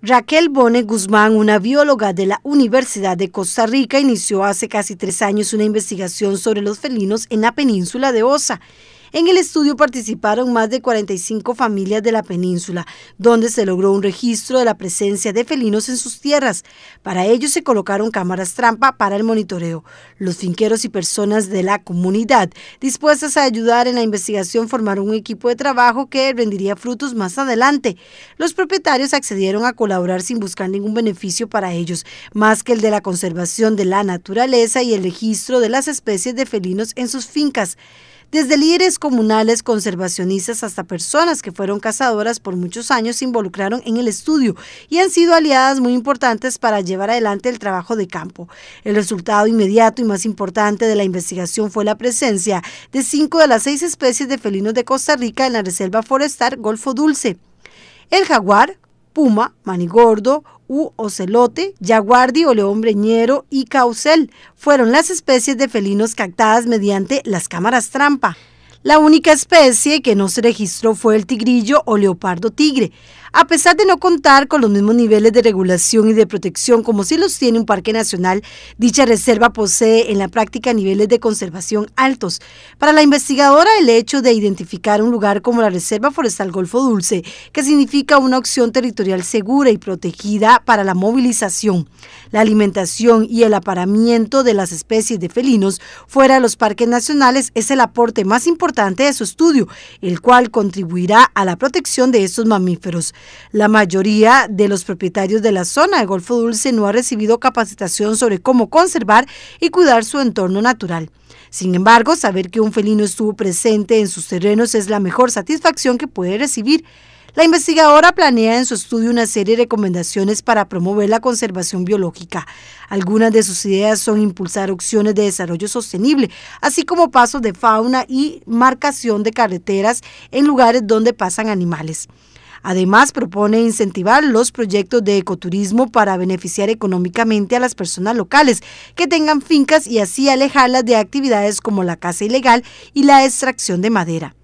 Raquel Bone Guzmán, una bióloga de la Universidad de Costa Rica, inició hace casi tres años una investigación sobre los felinos en la península de Osa. En el estudio participaron más de 45 familias de la península, donde se logró un registro de la presencia de felinos en sus tierras. Para ello se colocaron cámaras trampa para el monitoreo. Los finqueros y personas de la comunidad dispuestas a ayudar en la investigación formaron un equipo de trabajo que rendiría frutos más adelante. Los propietarios accedieron a colaborar sin buscar ningún beneficio para ellos, más que el de la conservación de la naturaleza y el registro de las especies de felinos en sus fincas desde líderes comunales, conservacionistas hasta personas que fueron cazadoras por muchos años se involucraron en el estudio y han sido aliadas muy importantes para llevar adelante el trabajo de campo. El resultado inmediato y más importante de la investigación fue la presencia de cinco de las seis especies de felinos de Costa Rica en la Reserva Forestal Golfo Dulce. El jaguar, puma, manigordo u ocelote, jaguardi o león breñero y caucel fueron las especies de felinos captadas mediante las cámaras trampa. La única especie que no se registró fue el tigrillo o leopardo tigre, a pesar de no contar con los mismos niveles de regulación y de protección como si los tiene un parque nacional, dicha reserva posee en la práctica niveles de conservación altos. Para la investigadora, el hecho de identificar un lugar como la Reserva Forestal Golfo Dulce, que significa una opción territorial segura y protegida para la movilización, la alimentación y el aparamiento de las especies de felinos fuera de los parques nacionales es el aporte más importante de su estudio, el cual contribuirá a la protección de estos mamíferos. La mayoría de los propietarios de la zona de Golfo Dulce no ha recibido capacitación sobre cómo conservar y cuidar su entorno natural. Sin embargo, saber que un felino estuvo presente en sus terrenos es la mejor satisfacción que puede recibir. La investigadora planea en su estudio una serie de recomendaciones para promover la conservación biológica. Algunas de sus ideas son impulsar opciones de desarrollo sostenible, así como pasos de fauna y marcación de carreteras en lugares donde pasan animales. Además, propone incentivar los proyectos de ecoturismo para beneficiar económicamente a las personas locales que tengan fincas y así alejarlas de actividades como la caza ilegal y la extracción de madera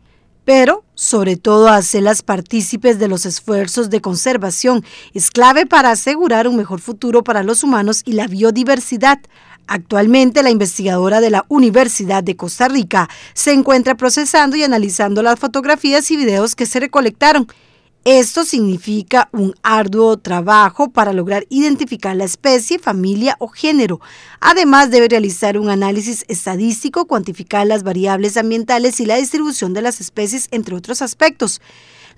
pero sobre todo las partícipes de los esfuerzos de conservación es clave para asegurar un mejor futuro para los humanos y la biodiversidad. Actualmente la investigadora de la Universidad de Costa Rica se encuentra procesando y analizando las fotografías y videos que se recolectaron esto significa un arduo trabajo para lograr identificar la especie, familia o género. Además, debe realizar un análisis estadístico, cuantificar las variables ambientales y la distribución de las especies, entre otros aspectos.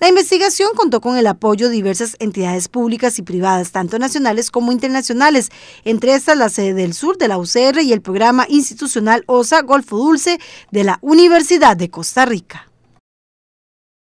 La investigación contó con el apoyo de diversas entidades públicas y privadas, tanto nacionales como internacionales, entre estas la sede del sur de la UCR y el programa institucional OSA Golfo Dulce de la Universidad de Costa Rica.